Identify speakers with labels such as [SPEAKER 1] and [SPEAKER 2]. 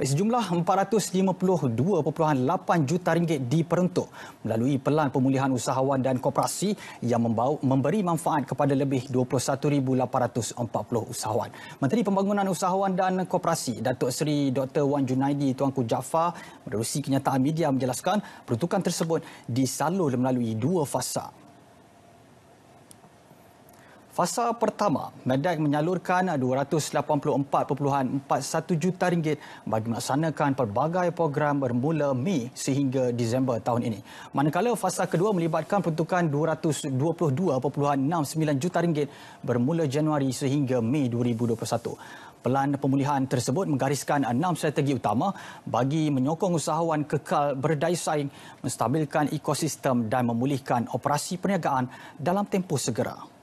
[SPEAKER 1] Sejumlah 452.8 juta ringgit diperuntuk melalui pelan pemulihan usahawan dan koperasi yang membawa, memberi manfaat kepada lebih 21,840 usahawan. Menteri Pembangunan Usahawan dan Koperasi Datuk Seri Dr. Wan Junaidi Tuanku Jaafar menerusi kenyataan media menjelaskan peruntukan tersebut disalur melalui dua fasa Fasa pertama, MEDEC menyalurkan 284.41 juta ringgit bagi melaksanakan pelbagai program bermula Mei sehingga Disember tahun ini. Manakala fasa kedua melibatkan peruntukan 222.69 juta ringgit bermula Januari sehingga Mei 2021. Pelan pemulihan tersebut menggariskan enam strategi utama bagi menyokong usahawan kekal berdaya saing, menstabilkan ekosistem dan memulihkan operasi perniagaan dalam tempoh segera.